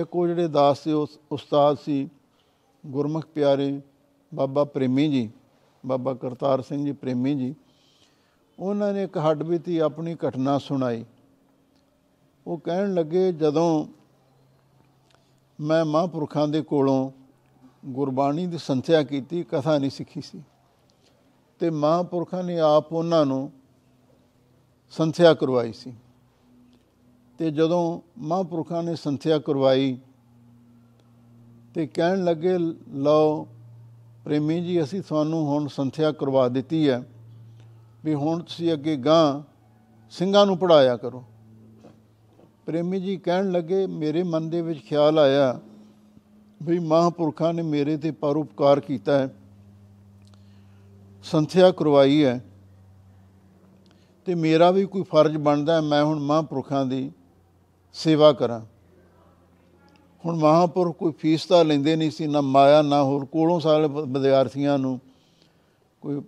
ਇੱਕ ਉਹ ਜਿਹੜੇ ਦਾਸ ਸੀ ਉਸ ਉਸਤਾਦ ਸੀ ਗੁਰਮੁਖ ਪਿਆਰੇ ਬਾਬਾ ਪ੍ਰੇਮੀ ਜੀ ਬਾਬਾ ਕਰਤਾਰ ਸਿੰਘ ਜੀ ਪ੍ਰੇਮੀ ਜੀ ਉਹਨਾਂ ਨੇ ਇੱਕ ਹੱਡ ਬੀਤੀ ਆਪਣੀ ਘਟਨਾ ਸੁਣਾਈ ਉਹ ਕਹਿਣ ਲੱਗੇ ਜਦੋਂ ਮੈਂ ਮਹਾਂਪੁਰਖਾਂ ਦੇ ਕੋਲੋਂ ਗੁਰਬਾਣੀ ਦੀ ਸੰਥਿਆ ਕੀਤੀ ਕਥਾ ਨਹੀਂ ਸਿੱਖੀ ਸੀ ਤੇ ਮਹਾਂਪੁਰਖਾਂ ਨੇ ਆਪ ਉਹਨਾਂ ਨੂੰ ਸੰਥਿਆ ਕਰਵਾਈ ਸੀ ਤੇ ਜਦੋਂ ਮਹਾਂਪੁਰਖਾਂ ਨੇ ਸੰਥਿਆ ਕਰਵਾਈ ਤੇ ਕਹਿਣ ਲੱਗੇ ਲਓ ਪ੍ਰੇਮੀ ਜੀ ਅਸੀਂ ਤੁਹਾਨੂੰ ਹੁਣ ਸੰਥਿਆ ਕਰਵਾ ਦਿੱਤੀ ਹੈ ਵੀ ਹੁਣ ਤੁਸੀਂ ਅੱਗੇ ਗਾਂ ਸਿੰਘਾਂ ਨੂੰ ਪੜਾਇਆ ਕਰੋ ਪ੍ਰੇਮੀ ਜੀ ਕਹਿਣ ਲੱਗੇ ਮੇਰੇ ਮਨ ਦੇ ਵਿੱਚ ਖਿਆਲ ਆਇਆ ਵੀ ਮਹਾਂਪੁਰਖਾਂ ਨੇ ਮੇਰੇ ਤੇ ਪਰਉਪਕਾਰ ਕੀਤਾ ਹੈ ਸੰਥਿਆ ਕਰਵਾਈ ਹੈ ਤੇ ਮੇਰਾ ਵੀ ਕੋਈ ਫਰਜ਼ ਬਣਦਾ ਮੈਂ ਹੁਣ ਮਹਾਂਪੁਰਖਾਂ ਦੀ ਸੇਵਾ ਕਰਾਂ ਹੁਣ ਮਹਾਪੁਰ ਕੋਈ ਫੀਸ ਤਾਂ ਲੈਂਦੇ ਨਹੀਂ ਸੀ ਨਾ ਮਾਇਆ ਨਾ ਹੋਰ ਕੋਲੋਂ ਸਾਰੇ ਵਿਦਿਆਰਥੀਆਂ ਨੂੰ ਕੋਈ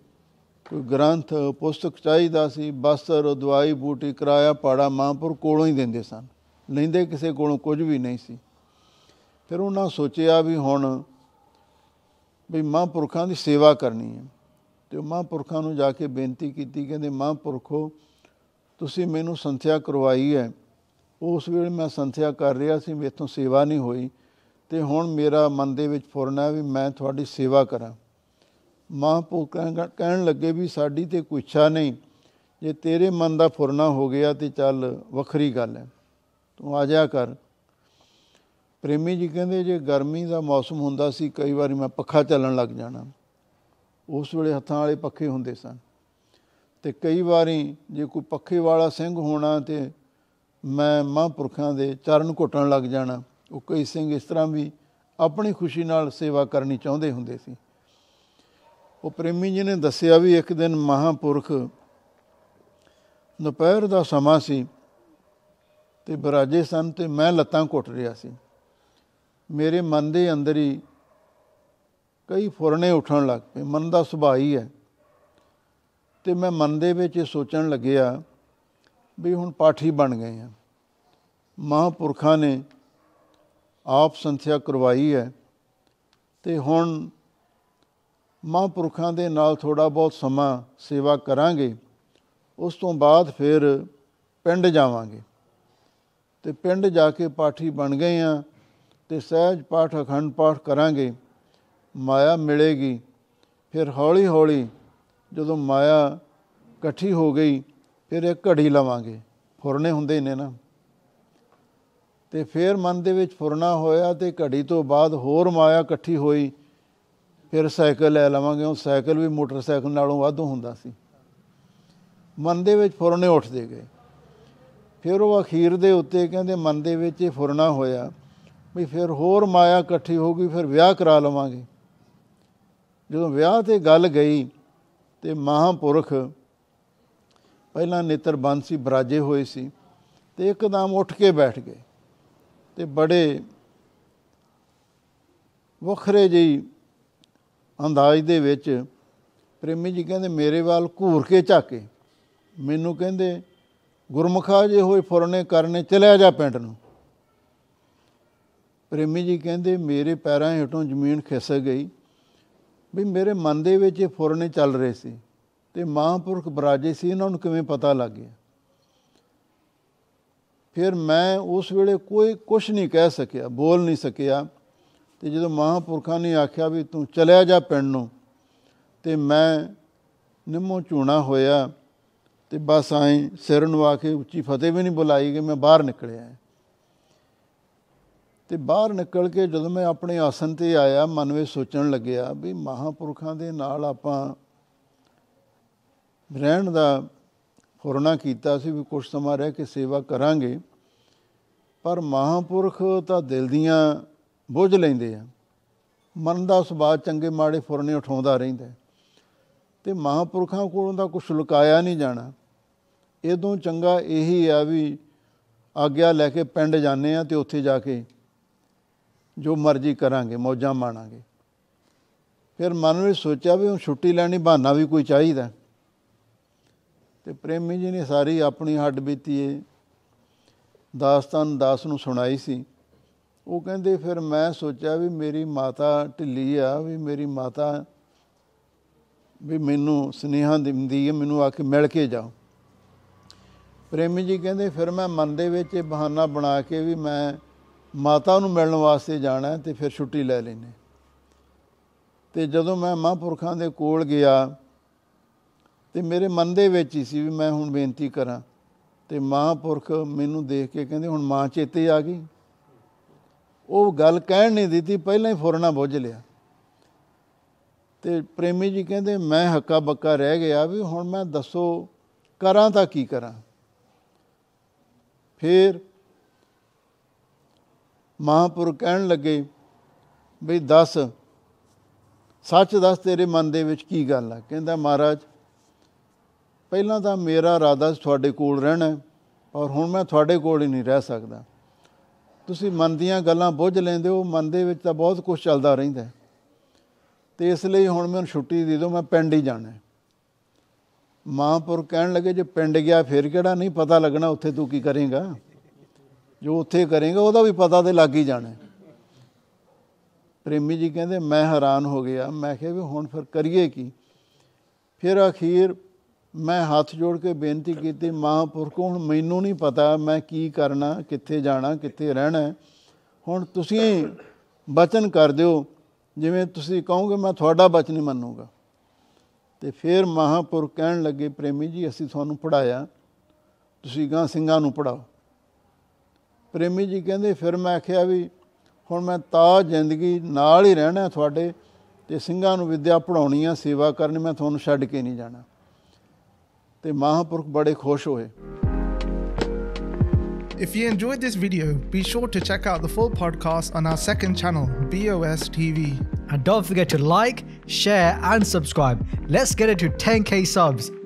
ਕੋਈ ਗ੍ਰੰਥ ਪੁਸਤਕ ਚਾਹੀਦਾ ਸੀ ਬਸਰ ਦਵਾਈ ਬੂਟੀ ਕਿਰਾਇਆ ਪਾੜਾ ਮਹਾਪੁਰ ਕੋਲੋਂ ਹੀ ਦਿੰਦੇ ਸਨ ਲੈਂਦੇ ਕਿਸੇ ਕੋਲੋਂ ਕੁਝ ਵੀ ਨਹੀਂ ਸੀ ਫਿਰ ਉਹਨਾਂ ਸੋਚਿਆ ਵੀ ਹੁਣ ਵੀ ਮਹਾਂਪੁਰਖਾਂ ਦੀ ਸੇਵਾ ਕਰਨੀ ਹੈ ਤੇ ਮਹਾਂਪੁਰਖਾਂ ਨੂੰ ਜਾ ਕੇ ਬੇਨਤੀ ਕੀਤੀ ਕਹਿੰਦੇ ਮਹਾਂਪੁਰਖੋ ਤੁਸੀਂ ਮੈਨੂੰ ਸੰਥਿਆ ਕਰਵਾਈ ਹੈ ਉਸ ਵੇਲੇ ਮੈਂ ਸੰਥਿਆ ਕਰ ਰਿਹਾ ਸੀ ਮੇਥੋਂ ਸੇਵਾ ਨਹੀਂ ਹੋਈ ਤੇ ਹੁਣ ਮੇਰਾ ਮਨ ਦੇ ਵਿੱਚ ਫੁਰਨਾ ਵੀ ਮੈਂ ਤੁਹਾਡੀ ਸੇਵਾ ਕਰਾਂ ਮਹਾਂਪੁਰ ਕਹਿਣ ਲੱਗੇ ਵੀ ਸਾਡੀ ਤੇ ਕੋਈ ਛਾ ਨਹੀਂ ਜੇ ਤੇਰੇ ਮਨ ਦਾ ਫੁਰਨਾ ਹੋ ਗਿਆ ਤੇ ਚੱਲ ਵੱਖਰੀ ਗੱਲ ਹੈ ਤੂੰ ਆ ਜਾ ਕਰ ਪ੍ਰੇਮੀ ਜੀ ਕਹਿੰਦੇ ਜੇ ਗਰਮੀ ਦਾ ਮੌਸਮ ਹੁੰਦਾ ਸੀ ਕਈ ਵਾਰੀ ਮੈਂ ਪੱਖਾ ਚੱਲਣ ਲੱਗ ਜਾਣਾ ਉਸ ਵੇਲੇ ਹੱਥਾਂ ਵਾਲੇ ਪੱਖੇ ਹੁੰਦੇ ਸਨ ਤੇ ਕਈ ਵਾਰੀ ਜੇ ਕੋਈ ਪੱਖੇ ਵਾਲਾ ਸਿੰਘ ਹੋਣਾ ਤੇ ਮੈਂ ਮਹਾਂਪੁਰਖਾਂ ਦੇ ਚਰਨ ਘੁੱਟਣ ਲੱਗ ਜਾਣਾ ਉਹ ਕਈ ਸਿੰਘ ਇਸ ਤਰ੍ਹਾਂ ਵੀ ਆਪਣੀ ਖੁਸ਼ੀ ਨਾਲ ਸੇਵਾ ਕਰਨੀ ਚਾਹੁੰਦੇ ਹੁੰਦੇ ਸੀ ਉਹ ਪ੍ਰੇਮੀ ਜੀ ਨੇ ਦੱਸਿਆ ਵੀ ਇੱਕ ਦਿਨ ਮਹਾਪੁਰਖ ਦੁਪਹਿਰ ਦਾ ਸਮਾਂ ਸੀ ਤੇ ਬਰਾਜੇ ਸਨ ਤੇ ਮੈਂ ਲੱਤਾਂ ਘੁੱਟ ਰਿਹਾ ਸੀ ਮੇਰੇ ਮਨ ਦੇ ਅੰਦਰ ਹੀ ਕਈ ਫੁਰਨੇ ਉੱਠਣ ਲੱਗ ਪਏ ਮਨ ਦਾ ਸੁਭਾਅ ਹੀ ਹੈ ਤੇ ਮੈਂ ਮਨ ਦੇ ਵਿੱਚ ਇਹ ਸੋਚਣ ਲੱਗਿਆ ਵੀ ਹੁਣ ਪਾਠੀ ਬਣ ਗਏ ਆ ਮਹਾਂਪੁਰਖਾਂ ਨੇ ਆਪ ਸੰਥਿਆ ਕਰਵਾਈ ਹੈ ਤੇ ਹੁਣ ਮਹਾਂਪੁਰਖਾਂ ਦੇ ਨਾਲ ਥੋੜਾ ਬਹੁਤ ਸਮਾਂ ਸੇਵਾ ਕਰਾਂਗੇ ਉਸ ਤੋਂ ਬਾਅਦ ਫਿਰ ਪਿੰਡ ਜਾਵਾਂਗੇ ਤੇ ਪਿੰਡ ਜਾ ਕੇ ਪਾਠੀ ਬਣ ਗਏ ਆ ਤੇ ਸਹਿਜ ਪਾਠ ਅਖੰਡ ਪਾਠ ਕਰਾਂਗੇ ਮਾਇਆ ਮਿਲੇਗੀ ਫਿਰ ਹੌਲੀ ਹੌਲੀ ਜਦੋਂ ਮਾਇਆ ਇਕੱਠੀ ਹੋ ਗਈ ਫਿਰ ਇੱਕ ਘੜੀ ਲਵਾਂਗੇ ਫੁਰਨੇ ਹੁੰਦੇ ਨੇ ਨਾ ਤੇ ਫਿਰ ਮਨ ਦੇ ਵਿੱਚ ਫੁਰਨਾ ਹੋਇਆ ਤੇ ਘੜੀ ਤੋਂ ਬਾਅਦ ਹੋਰ ਮਾਇਆ ਇਕੱਠੀ ਹੋਈ ਫਿਰ ਸਾਈਕਲ ਲੈ ਲਵਾਂਗੇ ਉਹ ਸਾਈਕਲ ਵੀ ਮੋਟਰਸਾਈਕਲ ਨਾਲੋਂ ਵੱਧ ਹੁੰਦਾ ਸੀ ਮਨ ਦੇ ਵਿੱਚ ਫੁਰਨੇ ਉੱਠਦੇ ਗਏ ਫਿਰ ਉਹ ਅਖੀਰ ਦੇ ਉੱਤੇ ਕਹਿੰਦੇ ਮਨ ਦੇ ਵਿੱਚ ਇਹ ਫੁਰਨਾ ਹੋਇਆ ਵੀ ਫਿਰ ਹੋਰ ਮਾਇਆ ਇਕੱਠੀ ਹੋ ਗਈ ਫਿਰ ਵਿਆਹ ਕਰਾ ਲਵਾਂਗੇ ਜਦੋਂ ਵਿਆਹ ਤੇ ਗੱਲ ਗਈ ਤੇ ਮਹਾਪੁਰਖ ਪਹਿਲਾਂ ਨੇਤਰ ਬੰਦ ਸੀ ਬਰਾਜੇ ਹੋਏ ਸੀ ਤੇ ਇੱਕਦਮ ਉੱਠ ਕੇ ਬੈਠ ਗਏ ਤੇ ਬੜੇ ਵੱਖਰੇ ਜਿਹੀ ਅੰਦਾਜ਼ ਦੇ ਵਿੱਚ ਪ੍ਰੇਮੀ ਜੀ ਕਹਿੰਦੇ ਮੇਰੇ ਵੱਲ ਘੂਰ ਕੇ ਝਾਕੇ ਮੈਨੂੰ ਕਹਿੰਦੇ ਗੁਰਮਖਾ ਜੇ ਹੋਏ ਫੁਰਨੇ ਕਰਨੇ ਚਲਿਆ ਜਾ ਪਿੰਡ ਨੂੰ ਪ੍ਰੇਮੀ ਜੀ ਕਹਿੰਦੇ ਮੇਰੇ ਪੈਰਾਂ ਹੇਠੋਂ ਜ਼ਮੀਨ ਖਿਸਕ ਗਈ ਵੀ ਮੇਰੇ ਮਨ ਦੇ ਵਿੱਚ ਇਹ ਫੁਰਨੇ ਚੱਲ ਰਹੇ ਸੀ ਤੇ ਮਹਾਂਪੁਰਖ ਬਰਾਜੇ ਸੀ ਇਹਨਾਂ ਨੂੰ ਕਿਵੇਂ ਪਤਾ ਲੱਗ ਗਿਆ ਫਿਰ ਮੈਂ ਉਸ ਵੇਲੇ ਕੋਈ ਕੁਝ ਨਹੀਂ ਕਹਿ ਸਕਿਆ ਬੋਲ ਨਹੀਂ ਸਕਿਆ ਤੇ ਜਦੋਂ ਮਹਾਂਪੁਰਖਾਂ ਨੇ ਆਖਿਆ ਵੀ ਤੂੰ ਚਲਿਆ ਜਾ ਪਿੰਡ ਨੂੰ ਤੇ ਮੈਂ ਨਿੰਮੋ ਝੂਣਾ ਹੋਇਆ ਤੇ ਬਸ ਆਈ ਸਿਰ ਨੂੰ ਆ ਕੇ ਉੱਚੀ ਫਤਿਹ ਵੀ ਨਹੀਂ ਬੁਲਾਈ ਕਿ ਮੈਂ ਬਾਹਰ ਨਿਕਲਿਆ ਤੇ ਬਾਹਰ ਨਿਕਲ ਕੇ ਜਦੋਂ ਮੈਂ ਆਪਣੇ ਆਸਨ ਤੇ ਆਇਆ ਮਨ ਵਿੱਚ ਸੋਚਣ ਲੱਗਿਆ ਵੀ ਮਹਾਪੁਰਖਾਂ ਦੇ ਨਾਲ ਆਪਾਂ ਰਹਿਣ ਦਾ ਫੁਰਨਾ ਕੀਤਾ ਸੀ ਵੀ ਕੁਝ ਸਮਾਂ ਰਹਿ ਕੇ ਸੇਵਾ ਕਰਾਂਗੇ ਪਰ ਮਹਾਪੁਰਖ ਤਾਂ ਦਿਲ ਦੀਆਂ ਬੋਝ ਲੈਂਦੇ ਆ ਮਨ ਦਾ ਸੁਭਾਅ ਚੰਗੇ ਮਾੜੇ ਫੁਰਨੇ ਉਠਾਉਂਦਾ ਰਹਿੰਦਾ ਤੇ ਮਹਾਪੁਰਖਾਂ ਕੋਲੋਂ ਤਾਂ ਕੁਝ ਲੁਕਾਇਆ ਨਹੀਂ ਜਾਣਾ ਇਦੋਂ ਚੰਗਾ ਇਹੀ ਆ ਵੀ ਆਗਿਆ ਲੈ ਕੇ ਪਿੰਡ ਜਾਂਦੇ ਆ ਤੇ ਉੱਥੇ ਜਾ ਕੇ ਜੋ ਮਰਜ਼ੀ ਕਰਾਂਗੇ ਮੌਜਾਂ ਮਾਣਾਂਗੇ ਫਿਰ ਮਨ ਵਿੱਚ ਸੋਚਿਆ ਵੀ ਹੁਣ ਛੁੱਟੀ ਲੈਣੀ ਬਹਾਨਾ ਵੀ ਕੋਈ ਚਾਹੀਦਾ ਤੇ ਪ੍ਰੇਮੀ ਜੀ ਨੇ ਸਾਰੀ ਆਪਣੀ ਹੱਡ ਬੀਤੀਏ ਦਾਸਤਾਨ ਦਾਸ ਨੂੰ ਸੁਣਾਈ ਸੀ ਉਹ ਕਹਿੰਦੇ ਫਿਰ ਮੈਂ ਸੋਚਿਆ ਵੀ ਮੇਰੀ ਮਾਤਾ ਢਿੱਲੀ ਆ ਵੀ ਮੇਰੀ ਮਾਤਾ ਵੀ ਮੈਨੂੰ ਸਨੇਹਾ ਦਿੰਦੀ ਏ ਮੈਨੂੰ ਆ ਕੇ ਮਿਲ ਕੇ ਜਾ ਪ੍ਰੇਮੀ ਜੀ ਕਹਿੰਦੇ ਫਿਰ ਮੈਂ ਮਨ ਦੇ ਵਿੱਚ ਇਹ ਬਹਾਨਾ ਬਣਾ ਕੇ ਵੀ ਮੈਂ ਮਾਤਾ ਨੂੰ ਮਿਲਣ ਵਾਸਤੇ ਜਾਣਾ ਤੇ ਫਿਰ ਛੁੱਟੀ ਲੈ ਲੈਨੇ ਤੇ ਜਦੋਂ ਮੈਂ ਮਹਾਂਪੁਰਖਾਂ ਦੇ ਕੋਲ ਗਿਆ ਤੇ ਮੇਰੇ ਮਨ ਦੇ ਵਿੱਚ ਹੀ ਸੀ ਵੀ ਮੈਂ ਹੁਣ ਬੇਨਤੀ ਕਰਾਂ ਤੇ ਮਹਾਪੁਰਖ ਮੈਨੂੰ ਦੇਖ ਕੇ ਕਹਿੰਦੇ ਹੁਣ ਮਾਂ ਚੇਤੇ ਆ ਗਈ ਉਹ ਗੱਲ ਕਹਿਣ ਨਹੀਂ ਦਿੱਤੀ ਪਹਿਲਾਂ ਹੀ ਫੁਰਨਾ ਬੁੱਝ ਲਿਆ ਤੇ ਪ੍ਰੇਮੀ ਜੀ ਕਹਿੰਦੇ ਮੈਂ ਹੱਕਾ ਬੱਕਾ ਰਹਿ ਗਿਆ ਵੀ ਹੁਣ ਮੈਂ ਦੱਸੋ ਕਰਾਂ ਤਾਂ ਕੀ ਕਰਾਂ ਫਿਰ ਮਹਾਪੁਰ ਕਹਿਣ ਲੱਗੇ ਵੀ ਦੱਸ ਸੱਚ ਦੱਸ ਤੇਰੇ ਮਨ ਦੇ ਵਿੱਚ ਕੀ ਗੱਲ ਆ ਕਹਿੰਦਾ ਮਹਾਰਾਜ ਪਹਿਲਾਂ ਤਾਂ ਮੇਰਾ ਇਰਾਦਾ ਸੀ ਤੁਹਾਡੇ ਕੋਲ ਰਹਿਣਾ ਔਰ ਹੁਣ ਮੈਂ ਤੁਹਾਡੇ ਕੋਲ ਹੀ ਨਹੀਂ ਰਹਿ ਸਕਦਾ ਤੁਸੀਂ ਮਨ ਦੀਆਂ ਗੱਲਾਂ ਬੁੱਝ ਲੈਂਦੇ ਹੋ ਮਨ ਦੇ ਵਿੱਚ ਤਾਂ ਬਹੁਤ ਕੁਝ ਚੱਲਦਾ ਰਹਿੰਦਾ ਤੇ ਇਸ ਲਈ ਹੁਣ ਮੈਨੂੰ ਛੁੱਟੀ ਦੇ ਦਿਓ ਮੈਂ ਪਿੰਡ ਹੀ ਜਾਣਾ ਮਾਂਪੁਰ ਕਹਿਣ ਲੱਗੇ ਜੇ ਪਿੰਡ ਗਿਆ ਫਿਰ ਕਿਹੜਾ ਨਹੀਂ ਪਤਾ ਲੱਗਣਾ ਉੱਥੇ ਤੂੰ ਕੀ ਕਰੇਗਾ ਜੋ ਉੱਥੇ ਕਰੇਗਾ ਉਹਦਾ ਵੀ ਪਤਾ ਤੇ ਲੱਗ ਹੀ ਜਾਣਾ ਪ੍ਰੇਮੀ ਜੀ ਕਹਿੰਦੇ ਮੈਂ ਹੈਰਾਨ ਹੋ ਗਿਆ ਮੈਂ ਕਿਹਾ ਵੀ ਹੁਣ ਫਿਰ ਕਰੀਏ ਕੀ ਫਿਰ ਅਖੀਰ ਮੈਂ ਹੱਥ ਜੋੜ ਕੇ ਬੇਨਤੀ ਕੀਤੀ ਮਹਾਂਪੁਰਖੋ ਹੁਣ ਮੈਨੂੰ ਨਹੀਂ ਪਤਾ ਮੈਂ ਕੀ ਕਰਨਾ ਕਿੱਥੇ ਜਾਣਾ ਕਿੱਥੇ ਰਹਿਣਾ ਹੁਣ ਤੁਸੀਂ ਬਚਨ ਕਰ ਦਿਓ ਜਿਵੇਂ ਤੁਸੀਂ ਕਹੋਗੇ ਮੈਂ ਤੁਹਾਡਾ ਬਚਨ ਹੀ ਮੰਨੂਗਾ ਤੇ ਫਿਰ ਮਹਾਪੁਰ ਕਹਿਣ ਲੱਗੇ ਪ੍ਰੇਮੀ ਜੀ ਅਸੀਂ ਤੁਹਾਨੂੰ ਪੜਾਇਆ ਤੁਸੀਂ ਗਾਂ ਸਿੰਘਾਂ ਨੂੰ ਪੜਾਓ ਪ੍ਰੇਮੀ ਜੀ ਕਹਿੰਦੇ ਫਿਰ ਮੈਂ ਆਖਿਆ ਵੀ ਹੁਣ ਮੈਂ ਤਾਂ ਜ਼ਿੰਦਗੀ ਨਾਲ ਹੀ ਰਹਿਣਾ ਤੁਹਾਡੇ ਤੇ ਸਿੰਘਾਂ ਨੂੰ ਵਿਦਿਆ ਪੜਾਉਣੀ ਆ ਸੇਵਾ ਕਰਨੀ ਮੈਂ ਤੁਹਾਨੂੰ ਛੱਡ ਕੇ ਨਹੀਂ ਜਾਣਾ ਤੇ ਮਹਾਂਪੁਰਖ ਬੜੇ ਖੁਸ਼ ਹੋਏ If you enjoyed this video, be sure to check out the full podcast on our second channel, BOS TV. And don't forget to like, share, and subscribe. Let's get it to 10k subs.